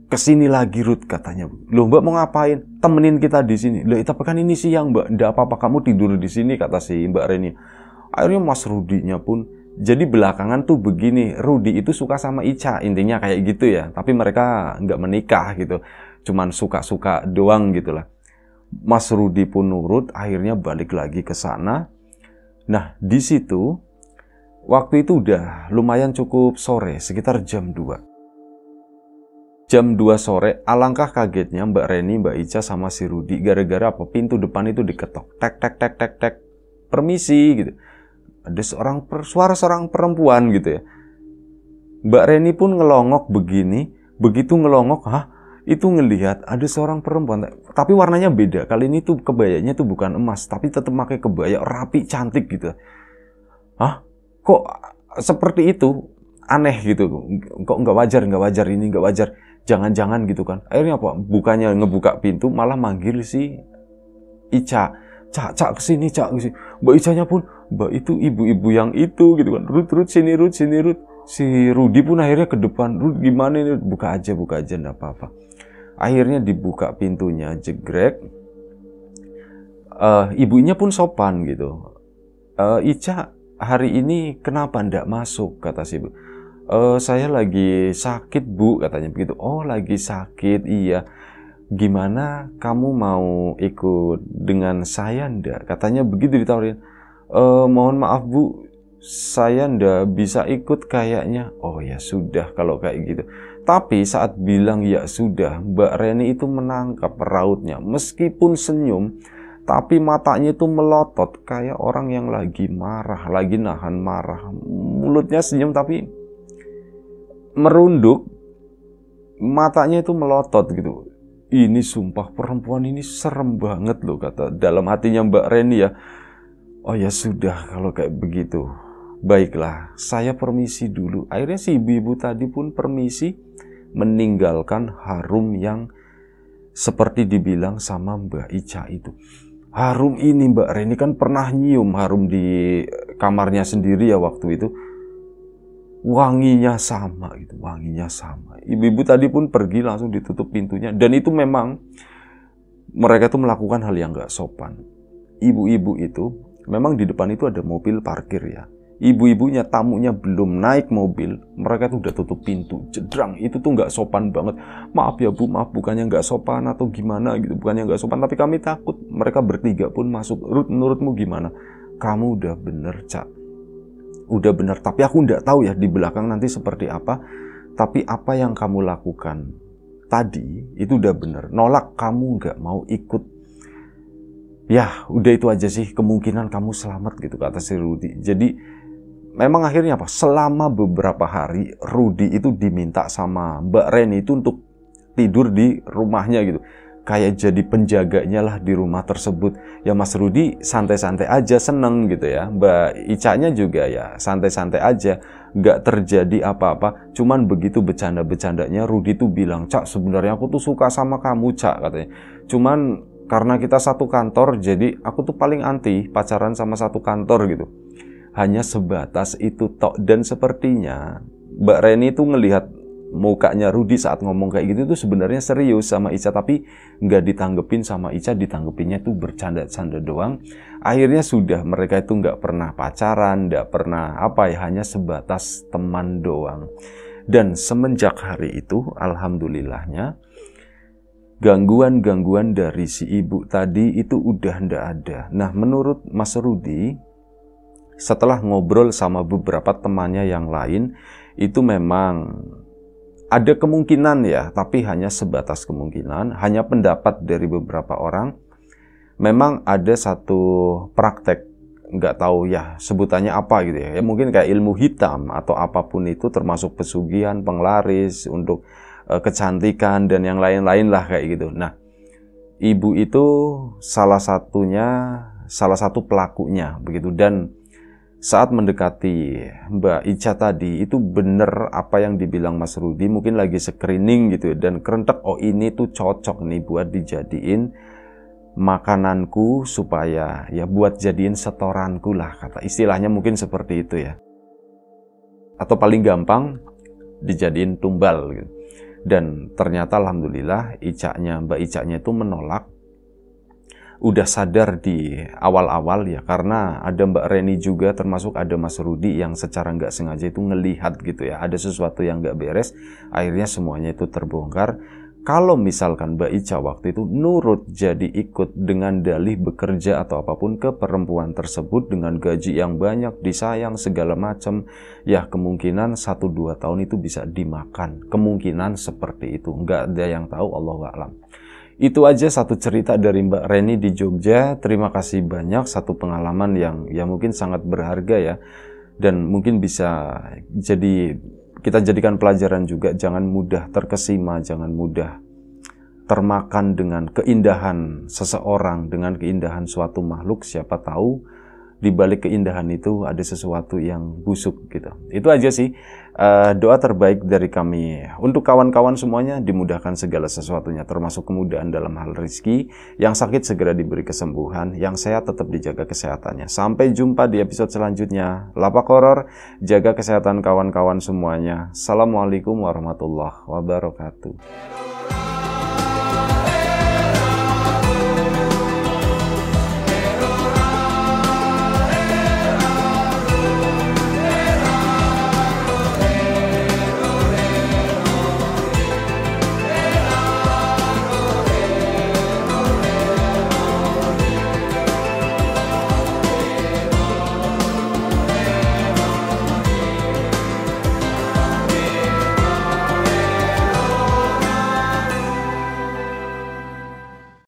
Speaker 1: kesini lagi Ruth katanya. Loh mbak mau ngapain? Temenin kita di sini. Loh iya, tapi kan ini siang mbak, ndak apa-apa kamu tidur di sini kata si mbak Reni. Akhirnya mas Rudinya pun jadi belakangan tuh begini, Rudi itu suka sama Ica, intinya kayak gitu ya. Tapi mereka nggak menikah gitu, cuman suka-suka doang gitu lah. Mas Rudi pun nurut, akhirnya balik lagi ke sana. Nah, di situ Waktu itu udah lumayan cukup sore, sekitar jam 2. Jam 2 sore, alangkah kagetnya Mbak Reni, Mbak Ica sama si Rudi gara-gara apa pintu depan itu diketok. Tek tek tek tek tek. Permisi gitu. Ada seorang per, suara seorang perempuan gitu ya. Mbak Reni pun ngelongok begini, begitu ngelongok, hah? Itu ngelihat ada seorang perempuan, tapi warnanya beda. Kali ini tuh kebayanya tuh bukan emas, tapi tetap pakai kebaya rapi cantik gitu. Hah? kok seperti itu aneh gitu kok nggak wajar nggak wajar ini nggak wajar jangan-jangan gitu kan akhirnya apa bukannya ngebuka pintu malah manggil si Ica cak cak kesini cak kesini mbak Icanya pun mbak itu ibu-ibu yang itu gitu kan rut rut sini rut sini rut si Rudi pun akhirnya ke depan rut gimana ini buka aja buka aja ndak apa-apa akhirnya dibuka pintunya jegrek uh, ibunya pun sopan gitu uh, Ica hari ini kenapa ndak masuk kata si ibu e, eh, saya lagi sakit bu katanya begitu oh lagi sakit iya gimana kamu mau ikut dengan saya ndak katanya begitu ditawarin e, mohon maaf bu saya ndak bisa ikut kayaknya oh ya sudah kalau kayak gitu tapi saat bilang ya sudah Mbak Reni itu menangkap rautnya meskipun senyum tapi matanya itu melotot kayak orang yang lagi marah, lagi nahan marah. Mulutnya senyum tapi merunduk, matanya itu melotot gitu. Ini sumpah perempuan ini serem banget loh kata dalam hatinya Mbak Reni ya. Oh ya sudah kalau kayak begitu. Baiklah, saya permisi dulu. Akhirnya si ibu-ibu tadi pun permisi meninggalkan harum yang seperti dibilang sama Mbak Ica itu harum ini Mbak Reni kan pernah nyium harum di kamarnya sendiri ya waktu itu wanginya sama gitu wanginya sama ibu-ibu tadi pun pergi langsung ditutup pintunya dan itu memang mereka tuh melakukan hal yang nggak sopan ibu-ibu itu memang di depan itu ada mobil parkir ya ibu-ibunya tamunya belum naik mobil mereka tuh udah tutup pintu jedrang itu tuh nggak sopan banget maaf ya bu maaf bukannya nggak sopan atau gimana gitu bukannya nggak sopan tapi kami takut mereka bertiga pun masuk Rut menurutmu gimana kamu udah bener cak udah bener tapi aku nggak tahu ya di belakang nanti seperti apa tapi apa yang kamu lakukan tadi itu udah bener nolak kamu nggak mau ikut ya udah itu aja sih kemungkinan kamu selamat gitu kata si Rudy jadi memang akhirnya apa? Selama beberapa hari Rudi itu diminta sama Mbak Reni itu untuk tidur di rumahnya gitu. Kayak jadi penjaganya lah di rumah tersebut. Ya Mas Rudi santai-santai aja seneng gitu ya. Mbak Icanya juga ya santai-santai aja. Gak terjadi apa-apa. Cuman begitu bercanda-bercandanya Rudi tuh bilang, Cak sebenarnya aku tuh suka sama kamu Cak katanya. Cuman karena kita satu kantor jadi aku tuh paling anti pacaran sama satu kantor gitu hanya sebatas itu tok dan sepertinya Mbak Reni itu ngelihat mukanya Rudi saat ngomong kayak gitu itu sebenarnya serius sama Ica tapi nggak ditanggepin sama Ica ditanggepinnya itu bercanda-canda doang akhirnya sudah mereka itu nggak pernah pacaran nggak pernah apa ya hanya sebatas teman doang dan semenjak hari itu alhamdulillahnya gangguan-gangguan dari si ibu tadi itu udah ndak ada nah menurut Mas Rudi setelah ngobrol sama beberapa temannya yang lain, itu memang ada kemungkinan ya, tapi hanya sebatas kemungkinan, hanya pendapat dari beberapa orang. Memang ada satu praktek, nggak tahu ya sebutannya apa gitu ya. ya. Mungkin kayak ilmu hitam atau apapun itu termasuk pesugihan, penglaris, untuk uh, kecantikan dan yang lain-lain lah kayak gitu. Nah, ibu itu salah satunya, salah satu pelakunya begitu dan saat mendekati Mbak Ica tadi itu bener apa yang dibilang Mas Rudi mungkin lagi screening gitu ya, dan kerentek oh ini tuh cocok nih buat dijadiin makananku supaya ya buat jadiin setoranku lah kata istilahnya mungkin seperti itu ya atau paling gampang dijadiin tumbal gitu. dan ternyata alhamdulillah Ica nya Mbak Ica nya itu menolak udah sadar di awal-awal ya karena ada Mbak Reni juga termasuk ada Mas Rudi yang secara nggak sengaja itu ngelihat gitu ya ada sesuatu yang nggak beres akhirnya semuanya itu terbongkar kalau misalkan Mbak Ica waktu itu nurut jadi ikut dengan dalih bekerja atau apapun ke perempuan tersebut dengan gaji yang banyak disayang segala macam ya kemungkinan 1 dua tahun itu bisa dimakan kemungkinan seperti itu nggak ada yang tahu Allah alam. Itu aja satu cerita dari Mbak Reni di Jogja. Terima kasih banyak satu pengalaman yang ya mungkin sangat berharga ya dan mungkin bisa jadi kita jadikan pelajaran juga jangan mudah terkesima, jangan mudah termakan dengan keindahan seseorang, dengan keindahan suatu makhluk siapa tahu di balik keindahan itu ada sesuatu yang busuk gitu. Itu aja sih uh, doa terbaik dari kami untuk kawan-kawan semuanya dimudahkan segala sesuatunya termasuk kemudahan dalam hal rezeki, Yang sakit segera diberi kesembuhan, yang sehat tetap dijaga kesehatannya. Sampai jumpa di episode selanjutnya. Lapak horor, jaga kesehatan kawan-kawan semuanya. Assalamualaikum warahmatullahi wabarakatuh.